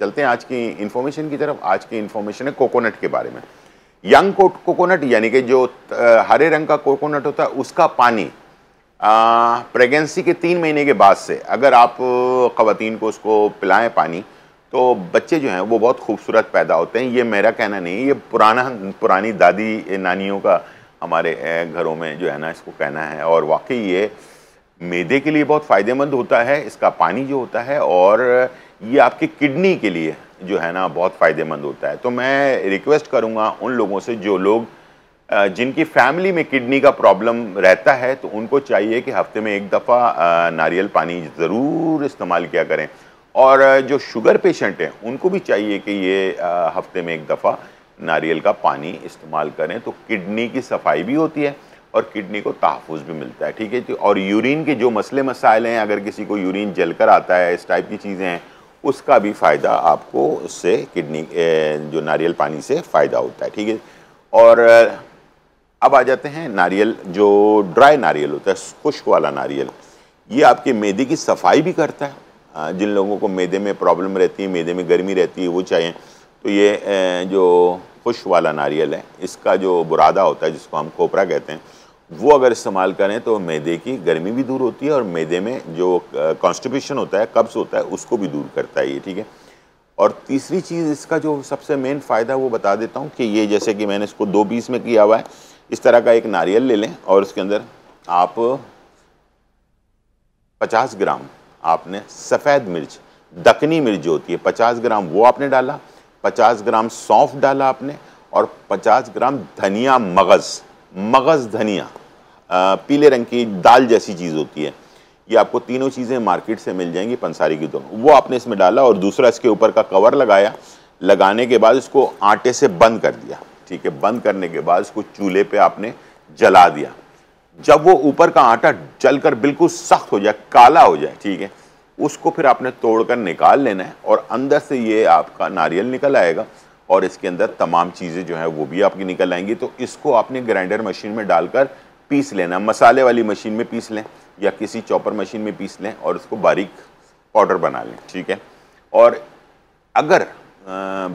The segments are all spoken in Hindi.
चलते हैं आज की इन्फॉर्मेशन की तरफ आज की इन्फॉर्मेशन है कोकोनट के बारे में यंग कोकोनट यानी कि जो हरे रंग का कोकोनट होता है उसका पानी प्रेगनेंसी के तीन महीने के बाद से अगर आप खातन को उसको पिलाएं पानी तो बच्चे जो हैं वो बहुत खूबसूरत पैदा होते हैं ये मेरा कहना नहीं ये पुराना पुरानी दादी नानियों का हमारे घरों में जो है ना इसको कहना है और वाकई ये मैदे के लिए बहुत फ़ायदेमंद होता है इसका पानी जो होता है और ये आपकी किडनी के लिए जो है ना बहुत फ़ायदेमंद होता है तो मैं रिक्वेस्ट करूँगा उन लोगों से जो लोग जिनकी फैमिली में किडनी का प्रॉब्लम रहता है तो उनको चाहिए कि हफ्ते में एक दफ़ा नारियल पानी ज़रूर इस्तेमाल किया करें और जो शुगर पेशेंट हैं उनको भी चाहिए कि ये हफ्ते में एक दफ़ा नारियल का पानी इस्तेमाल करें तो किडनी की सफाई भी होती है और किडनी को तहफ़ भी मिलता है ठीक है और यूरिन के जो मसले मसाइल हैं अगर किसी को यूरिन जल कर आता है इस टाइप की चीज़ें हैं उसका भी फ़ायदा आपको उससे किडनी जो नारियल पानी से फ़ायदा होता है ठीक है और अब आ जाते हैं नारियल जो ड्राई नारियल होता है खुश्क वाला नारियल ये आपके मैदे की सफाई भी करता है जिन लोगों को मैदे में प्रॉब्लम रहती है मैदे में गर्मी रहती है वो चाहिए तो ये जो खुश वाला नारियल है इसका जो बुरादा होता है जिसको हम खोपरा कहते हैं वो अगर इस्तेमाल करें तो मैदे की गर्मी भी दूर होती है और मैदे में जो कॉन्स्टिपेशन होता है कब्ज़ होता है उसको भी दूर करता है ये ठीक है और तीसरी चीज़ इसका जो सबसे मेन फ़ायदा वो बता देता हूँ कि ये जैसे कि मैंने इसको दो पीस में किया हुआ है इस तरह का एक नारियल ले लें और उसके अंदर आप पचास ग्राम आपने सफ़ेद मिर्च दखनी मिर्च जो होती है पचास ग्राम वो आपने डाला पचास ग्राम सौंफ डाला आपने और पचास ग्राम धनिया मगज़ मगज़ धनिया पीले रंग की दाल जैसी चीज़ होती है ये आपको तीनों चीज़ें मार्केट से मिल जाएंगी पंसारी की दोनों वो आपने इसमें डाला और दूसरा इसके ऊपर का कवर लगाया लगाने के बाद इसको आटे से बंद कर दिया ठीक है बंद करने के बाद इसको चूल्हे पे आपने जला दिया जब वो ऊपर का आटा जल कर बिल्कुल सख्त हो जाए काला हो जाए ठीक है उसको फिर आपने तोड़कर निकाल लेना है और अंदर से ये आपका नारियल निकल आएगा और इसके अंदर तमाम चीज़ें जो हैं वो भी आपकी निकल आएंगी तो इसको आपने ग्राइंडर मशीन में डालकर पीस लेना मसाले वाली मशीन में पीस लें या किसी चॉपर मशीन में पीस लें और उसको बारीक पाउडर बना लें ठीक है और अगर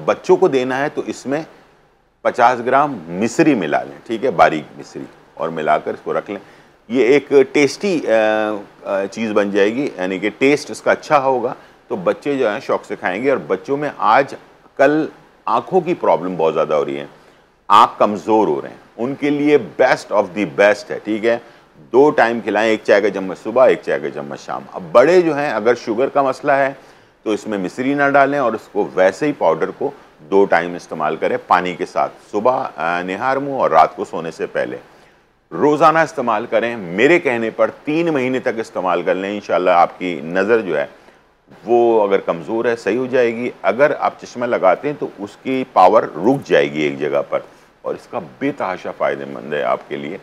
बच्चों को देना है तो इसमें 50 ग्राम मिश्री मिला लें ठीक है बारीक मिश्री और मिलाकर इसको रख लें ये एक टेस्टी चीज़ बन जाएगी यानी कि टेस्ट इसका अच्छा होगा तो बच्चे जो हैं शौक से खाएंगे और बच्चों में आज कल आंखों की प्रॉब्लम बहुत ज़्यादा हो रही है आंख कमज़ोर हो रहे हैं उनके लिए बेस्ट ऑफ दी बेस्ट है ठीक है दो टाइम खिलाएं एक चाय का चम्मच सुबह एक चाय का चम्मच शाम अब बड़े जो हैं अगर शुगर का मसला है तो इसमें मिश्री ना डालें और उसको वैसे ही पाउडर को दो टाइम इस्तेमाल करें पानी के साथ सुबह निहार मुँह और रात को सोने से पहले रोज़ाना इस्तेमाल करें मेरे कहने पर तीन महीने तक इस्तेमाल कर लें इन आपकी नज़र जो है वो अगर कमज़ोर है सही हो जाएगी अगर आप चश्मा लगाते हैं तो उसकी पावर रुक जाएगी एक जगह पर और इसका बेतहाशा फ़ायदेमंद है आपके लिए